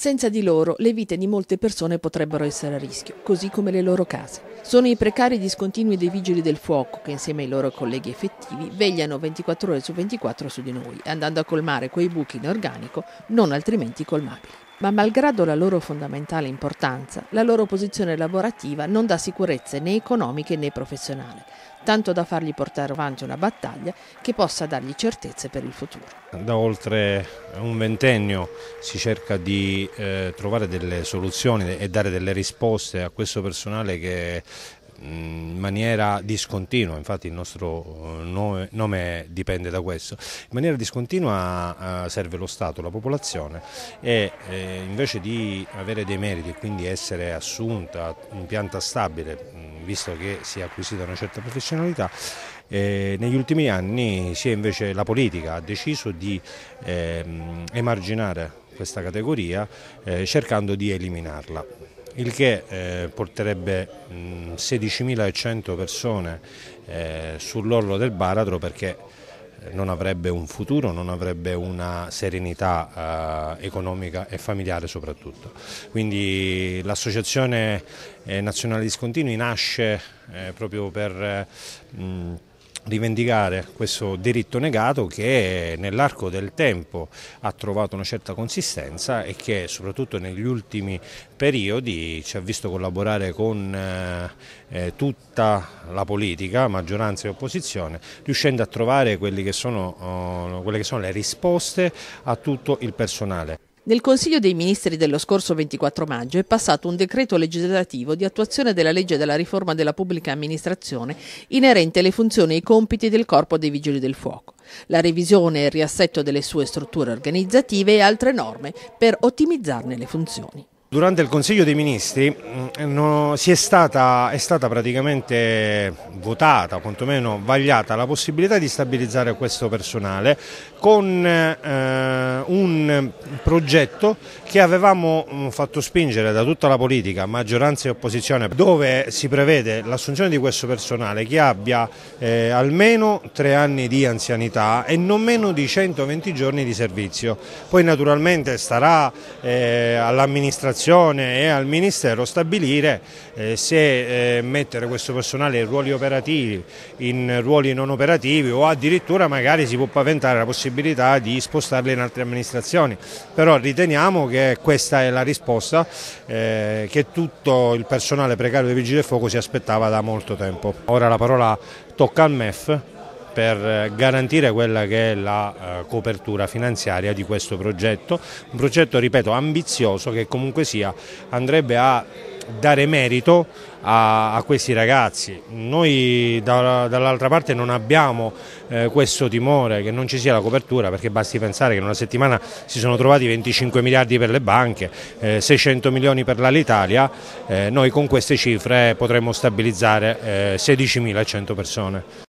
Senza di loro le vite di molte persone potrebbero essere a rischio, così come le loro case. Sono i precari discontinui dei vigili del fuoco che insieme ai loro colleghi effettivi vegliano 24 ore su 24 su di noi, andando a colmare quei buchi in organico non altrimenti colmabili ma malgrado la loro fondamentale importanza, la loro posizione lavorativa non dà sicurezze né economiche né professionali, tanto da fargli portare avanti una battaglia che possa dargli certezze per il futuro. Da oltre un ventennio si cerca di eh, trovare delle soluzioni e dare delle risposte a questo personale che in maniera discontinua, infatti il nostro eh, nome, nome dipende da questo, in maniera discontinua eh, serve lo Stato, la popolazione e eh, invece di avere dei meriti e quindi essere assunta in pianta stabile, visto che si è acquisita una certa professionalità, eh, negli ultimi anni si è invece la politica ha deciso di eh, emarginare questa categoria eh, cercando di eliminarla il che eh, porterebbe 16.100 mm, persone eh, sull'orlo del baratro perché eh, non avrebbe un futuro, non avrebbe una serenità eh, economica e familiare soprattutto. Quindi l'associazione eh, nazionale discontinui nasce eh, proprio per... Mh, mm, rivendicare questo diritto negato che nell'arco del tempo ha trovato una certa consistenza e che soprattutto negli ultimi periodi ci ha visto collaborare con eh, eh tutta la politica, maggioranza e opposizione, riuscendo a trovare che sono, oh, quelle che sono le risposte a tutto il personale. Nel Consiglio dei Ministri dello scorso 24 maggio è passato un decreto legislativo di attuazione della legge della riforma della pubblica amministrazione inerente alle funzioni e ai compiti del Corpo dei Vigili del Fuoco, la revisione e il riassetto delle sue strutture organizzative e altre norme per ottimizzarne le funzioni. Durante il Consiglio dei Ministri mm, no, è, stata, è, stata, praticamente votata, o quantomeno vagliata, la possibilità di stabilizzare questo personale con eh, un progetto che avevamo mm, fatto spingere da tutta la politica, maggioranza e opposizione, dove si prevede l'assunzione di questo personale che abbia eh, almeno tre anni di anzianità e non meno di 120 giorni di servizio. Poi naturalmente starà eh, all'amministrazione amministrazione e al Ministero stabilire eh, se eh, mettere questo personale in ruoli operativi, in ruoli non operativi o addirittura magari si può paventare la possibilità di spostarli in altre amministrazioni. Però riteniamo che questa è la risposta eh, che tutto il personale precario dei Vigili del Fuoco si aspettava da molto tempo. Ora la parola tocca al MEF per eh, garantire quella che è la eh, copertura finanziaria di questo progetto, un progetto ripeto ambizioso che comunque sia andrebbe a dare merito a, a, questi ragazzi. Noi da, dall'altra parte non abbiamo eh, questo timore che non ci sia la copertura perché basti pensare che in una settimana si sono trovati 25 miliardi per le banche, eh, 600 milioni per l'Alitalia, eh, noi con queste cifre potremmo stabilizzare 16.100 eh, persone.